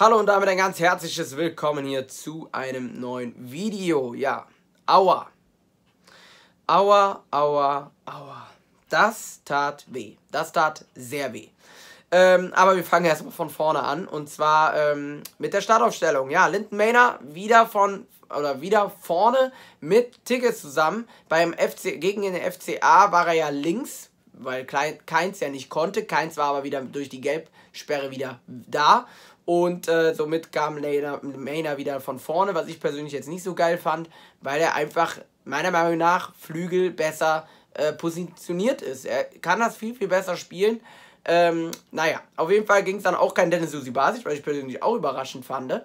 Hallo und damit ein ganz herzliches Willkommen hier zu einem neuen Video. Ja, aua. Aua, aua, aua. Das tat weh. Das tat sehr weh. Ähm, aber wir fangen erstmal von vorne an und zwar ähm, mit der Startaufstellung. Ja, Linden Mainer wieder von oder wieder vorne mit Tickets zusammen. Beim FC gegen den FCA war er ja links, weil Keins ja nicht konnte. Keins war aber wieder durch die Gelbsperre wieder da und äh, somit kam Mayner wieder von vorne, was ich persönlich jetzt nicht so geil fand, weil er einfach meiner Meinung nach Flügel besser äh, positioniert ist. Er kann das viel, viel besser spielen. Ähm, naja, auf jeden Fall ging es dann auch kein Dennis Susi Basic, was ich persönlich auch überraschend fand.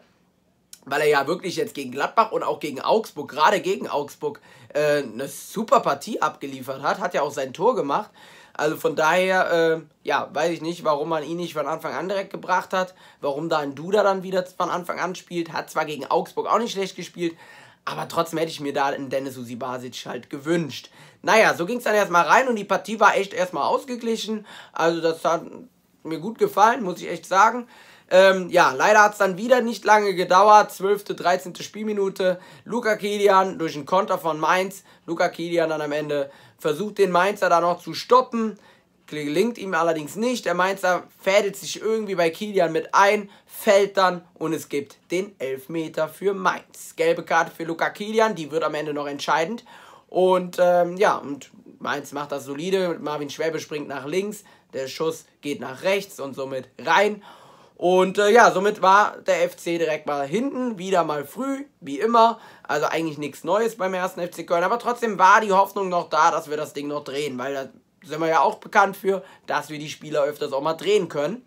Weil er ja wirklich jetzt gegen Gladbach und auch gegen Augsburg, gerade gegen Augsburg, äh, eine super Partie abgeliefert hat, hat ja auch sein Tor gemacht. Also von daher, äh, ja, weiß ich nicht, warum man ihn nicht von Anfang an direkt gebracht hat, warum da ein Duda dann wieder von Anfang an spielt, hat zwar gegen Augsburg auch nicht schlecht gespielt, aber trotzdem hätte ich mir da einen Dennis Usibasic halt gewünscht. Naja, so ging es dann erstmal rein und die Partie war echt erstmal ausgeglichen. Also das hat mir gut gefallen, muss ich echt sagen. Ähm, ja, leider hat es dann wieder nicht lange gedauert. 12., 13. Spielminute. Luca Kilian durch einen Konter von Mainz. Luca Kilian dann am Ende versucht den Mainzer da noch zu stoppen. Gelingt ihm allerdings nicht. Der Mainzer fädelt sich irgendwie bei Kilian mit ein, fällt dann und es gibt den Elfmeter für Mainz. Gelbe Karte für Luca Kilian, die wird am Ende noch entscheidend. Und ähm, ja, und Mainz macht das solide. Marvin Schwäbe springt nach links, der Schuss geht nach rechts und somit rein. Und äh, ja, somit war der FC direkt mal hinten, wieder mal früh, wie immer. Also eigentlich nichts Neues beim ersten FC Köln, aber trotzdem war die Hoffnung noch da, dass wir das Ding noch drehen, weil da sind wir ja auch bekannt für, dass wir die Spieler öfters auch mal drehen können.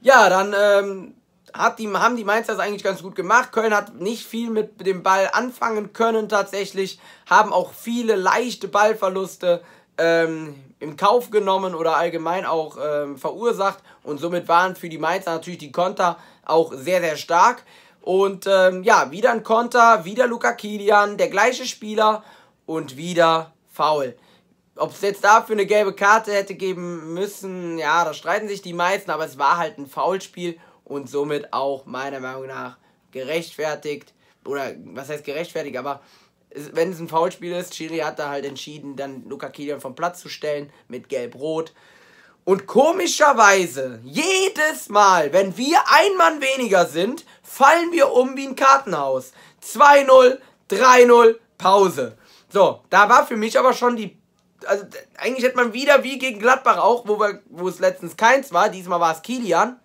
Ja, dann ähm, hat die, haben die Mainzer das eigentlich ganz gut gemacht. Köln hat nicht viel mit dem Ball anfangen können tatsächlich, haben auch viele leichte Ballverluste ähm, im Kauf genommen oder allgemein auch ähm, verursacht. Und somit waren für die Mainzer natürlich die Konter auch sehr, sehr stark. Und ähm, ja, wieder ein Konter, wieder Luca Kilian, der gleiche Spieler und wieder faul. Ob es jetzt dafür eine gelbe Karte hätte geben müssen, ja, da streiten sich die meisten, aber es war halt ein Foulspiel und somit auch meiner Meinung nach gerechtfertigt. Oder was heißt gerechtfertigt, aber wenn es ein Foulspiel ist, Chiri hat da halt entschieden, dann Luca Kilian vom Platz zu stellen mit Gelb-Rot. Und komischerweise, jedes Mal, wenn wir ein Mann weniger sind, fallen wir um wie ein Kartenhaus. 2-0, 3-0, Pause. So, da war für mich aber schon die. Also, eigentlich hätte man wieder wie gegen Gladbach auch, wo, wir, wo es letztens keins war, diesmal war es Kilian,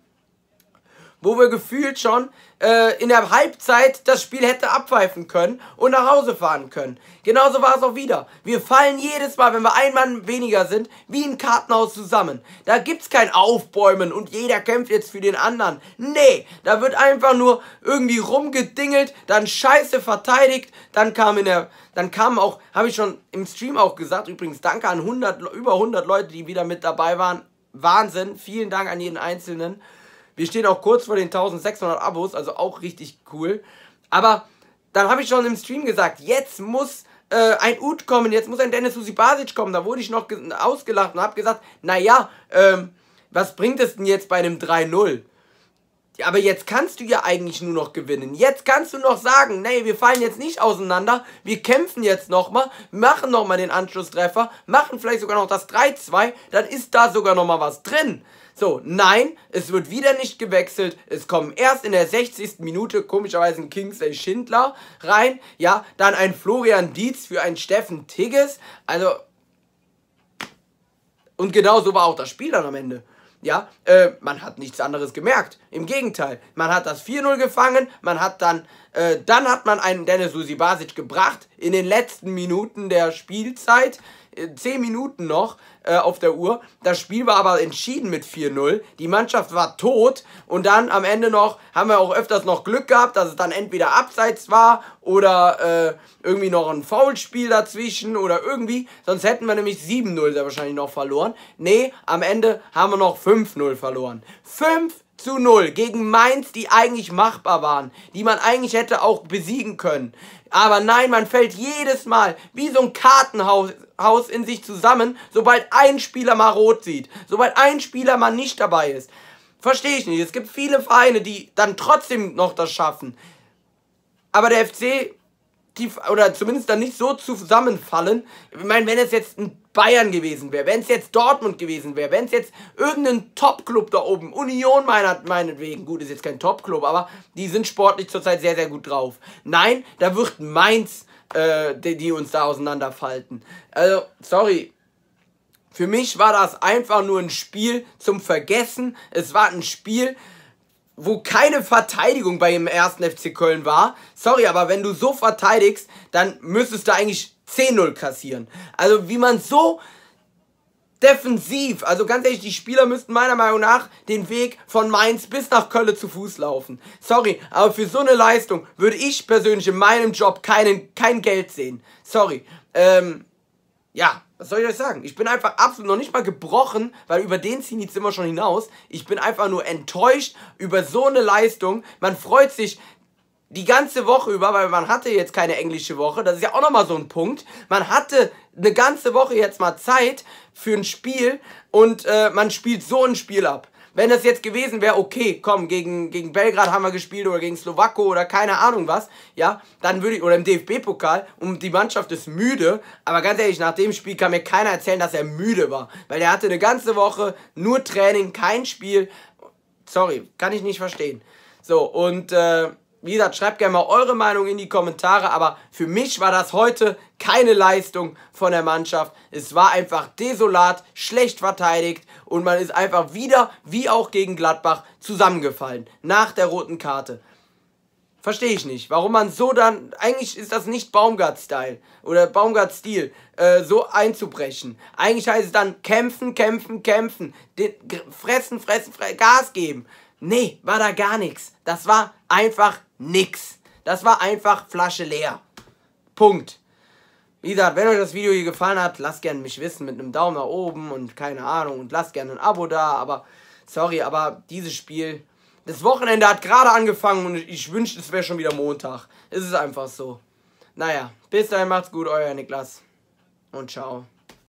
wo wir gefühlt schon äh, in der Halbzeit das Spiel hätte abpfeifen können und nach Hause fahren können. Genauso war es auch wieder. Wir fallen jedes Mal, wenn wir ein Mann weniger sind, wie ein Kartenhaus zusammen. Da gibt's kein Aufbäumen und jeder kämpft jetzt für den anderen. Nee, da wird einfach nur irgendwie rumgedingelt, dann scheiße verteidigt, dann kam in der dann kamen auch, habe ich schon im Stream auch gesagt, übrigens danke an 100 über 100 Leute, die wieder mit dabei waren. Wahnsinn, vielen Dank an jeden einzelnen. Wir stehen auch kurz vor den 1600 Abos, also auch richtig cool. Aber dann habe ich schon im Stream gesagt, jetzt muss äh, ein Ut kommen, jetzt muss ein Dennis Usibasic kommen. Da wurde ich noch ausgelacht und habe gesagt, naja, ähm, was bringt es denn jetzt bei einem 3-0? aber jetzt kannst du ja eigentlich nur noch gewinnen. Jetzt kannst du noch sagen, nee, wir fallen jetzt nicht auseinander, wir kämpfen jetzt nochmal, machen nochmal den Anschlusstreffer, machen vielleicht sogar noch das 3-2, dann ist da sogar nochmal was drin. So, nein, es wird wieder nicht gewechselt. Es kommen erst in der 60. Minute komischerweise ein Kingsley Schindler rein. Ja, dann ein Florian Dietz für einen Steffen Tigges. Also, und genau so war auch das Spiel dann am Ende. Ja, äh, man hat nichts anderes gemerkt. Im Gegenteil, man hat das 4-0 gefangen, man hat dann, äh, dann hat man einen Dennis Susi Basic gebracht in den letzten Minuten der Spielzeit. 10 äh, Minuten noch äh, auf der Uhr. Das Spiel war aber entschieden mit 4-0. Die Mannschaft war tot und dann am Ende noch haben wir auch öfters noch Glück gehabt, dass es dann entweder abseits war oder äh, irgendwie noch ein Foulspiel dazwischen oder irgendwie. Sonst hätten wir nämlich 7-0 sehr wahrscheinlich noch verloren. Nee, am Ende haben wir noch 5-0 verloren. 5 zu 0 gegen Mainz, die eigentlich machbar waren, die man eigentlich hätte auch besiegen können. Aber nein, man fällt jedes Mal wie so ein Kartenhaus Haus in sich zusammen, sobald ein Spieler mal rot sieht, sobald ein Spieler mal nicht dabei ist. Verstehe ich nicht. Es gibt viele Vereine, die dann trotzdem noch das schaffen. Aber der FC, die, oder zumindest dann nicht so zusammenfallen. Ich meine, wenn es jetzt ein Bayern gewesen wäre, wenn es jetzt Dortmund gewesen wäre, wenn es jetzt irgendein Top-Club da oben, Union meinet, meinetwegen, gut, ist jetzt kein Top-Club, aber die sind sportlich zurzeit sehr, sehr gut drauf. Nein, da wird Mainz äh, die, die uns da auseinanderfalten. Also, sorry. Für mich war das einfach nur ein Spiel zum Vergessen. Es war ein Spiel, wo keine Verteidigung bei dem ersten FC Köln war. Sorry, aber wenn du so verteidigst, dann müsstest du eigentlich 10-0 kassieren. Also wie man so defensiv. Also ganz ehrlich, die Spieler müssten meiner Meinung nach den Weg von Mainz bis nach Köln zu Fuß laufen. Sorry, aber für so eine Leistung würde ich persönlich in meinem Job keinen, kein Geld sehen. Sorry. Ähm, ja, was soll ich euch sagen? Ich bin einfach absolut noch nicht mal gebrochen, weil über den ziehen die Zimmer schon hinaus. Ich bin einfach nur enttäuscht über so eine Leistung. Man freut sich, die ganze Woche über, weil man hatte jetzt keine englische Woche, das ist ja auch nochmal so ein Punkt. Man hatte eine ganze Woche jetzt mal Zeit für ein Spiel und äh, man spielt so ein Spiel ab. Wenn das jetzt gewesen wäre, okay, komm, gegen, gegen Belgrad haben wir gespielt oder gegen Slowako oder keine Ahnung was, ja, dann würde ich, oder im DFB-Pokal, und die Mannschaft ist müde, aber ganz ehrlich, nach dem Spiel kann mir keiner erzählen, dass er müde war, weil er hatte eine ganze Woche nur Training, kein Spiel. Sorry, kann ich nicht verstehen. So, und äh, wie gesagt, schreibt gerne mal eure Meinung in die Kommentare, aber für mich war das heute keine Leistung von der Mannschaft. Es war einfach desolat, schlecht verteidigt und man ist einfach wieder, wie auch gegen Gladbach, zusammengefallen nach der roten Karte. Verstehe ich nicht, warum man so dann, eigentlich ist das nicht Baumgart-Style oder Baumgart-Stil, äh, so einzubrechen. Eigentlich heißt es dann kämpfen, kämpfen, kämpfen, fressen, fressen, fressen Gas geben. Nee, war da gar nichts. Das war einfach nix. Das war einfach Flasche leer. Punkt. Wie gesagt, wenn euch das Video hier gefallen hat, lasst gerne mich wissen mit einem Daumen nach oben und keine Ahnung und lasst gerne ein Abo da, aber sorry, aber dieses Spiel, das Wochenende hat gerade angefangen und ich wünschte, es wäre schon wieder Montag. Es ist einfach so. Naja, bis dahin macht's gut, euer Niklas und ciao.